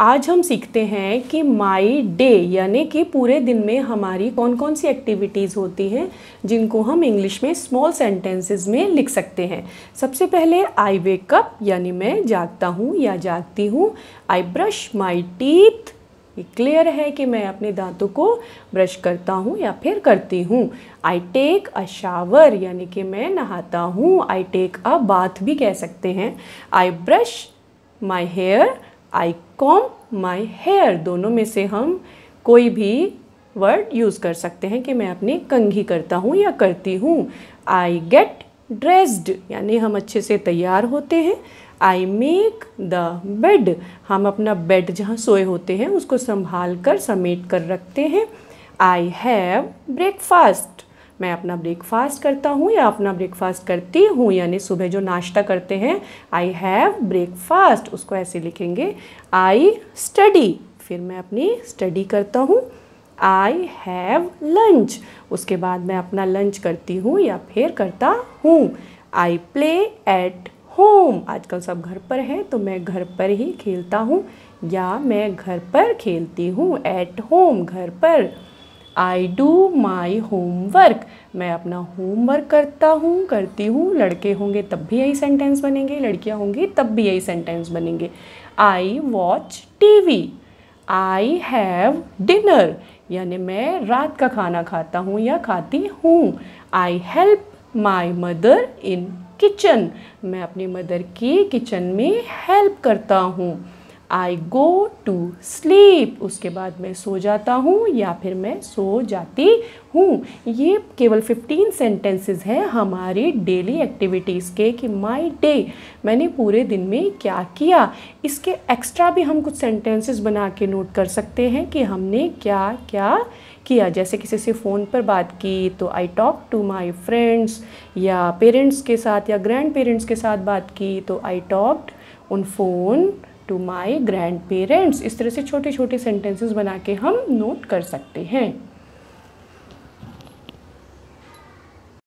आज हम सीखते हैं कि माई डे यानी कि पूरे दिन में हमारी कौन कौन सी एक्टिविटीज़ होती हैं जिनको हम इंग्लिश में स्मॉल सेंटेंसेस में लिख सकते हैं सबसे पहले आई वेकअप यानी मैं जागता हूँ या जागती हूँ आई ब्रश माई टीथ ये क्लियर है कि मैं अपने दांतों को ब्रश करता हूँ या फिर करती हूँ आई टेक अ शावर यानी कि मैं नहाता हूँ आई टेक अ बाथ भी कह सकते हैं I brush my hair I comb my hair दोनों में से हम कोई भी वर्ड यूज़ कर सकते हैं कि मैं अपनी कंघी करता हूँ या करती हूँ आई गेट ड्रेस्ड यानी हम अच्छे से तैयार होते हैं आई मेक द बेड हम अपना बेड जहाँ सोए होते हैं उसको संभाल कर समेट कर रखते हैं आई हैव ब्रेकफास्ट मैं अपना ब्रेकफास्ट करता हूँ या अपना ब्रेकफास्ट करती हूँ यानी सुबह जो नाश्ता करते हैं आई हैव ब्रेकफास्ट उसको ऐसे लिखेंगे आई स्टडी फिर मैं अपनी स्टडी करता हूँ आई हैव लंच उसके बाद मैं अपना लंच करती हूँ या फिर करता हूँ आई प्ले एट होम आजकल सब घर पर हैं तो मैं घर पर ही खेलता हूँ या मैं घर पर खेलती हूँ एट होम घर पर आई डू माई होमवर्क मैं अपना होमवर्क करता हूँ करती हूँ लड़के होंगे तब भी यही सेंटेंस बनेंगे लड़कियाँ होंगी तब भी यही सेंटेंस बनेंगे I watch T V I have dinner यानी मैं रात का खाना खाता हूँ या खाती हूँ I help my mother in kitchen मैं अपनी मदर की किचन में हेल्प करता हूँ आई गो टू स्लीप उसके बाद मैं सो जाता हूँ या फिर मैं सो जाती हूँ ये केवल 15 सेंटेंसेस हैं हमारी डेली एक्टिविटीज़ के कि माई डे मैंने पूरे दिन में क्या किया इसके एक्स्ट्रा भी हम कुछ सेंटेंसेस बना के नोट कर सकते हैं कि हमने क्या क्या किया जैसे किसी से फ़ोन पर बात की तो I talk to my friends या पेरेंट्स के साथ या ग्रैंड पेरेंट्स के साथ बात की तो I talked on phone to my grand parents इस तरह से छोटे छोटे सेंटेंसेस बना के हम नोट कर सकते हैं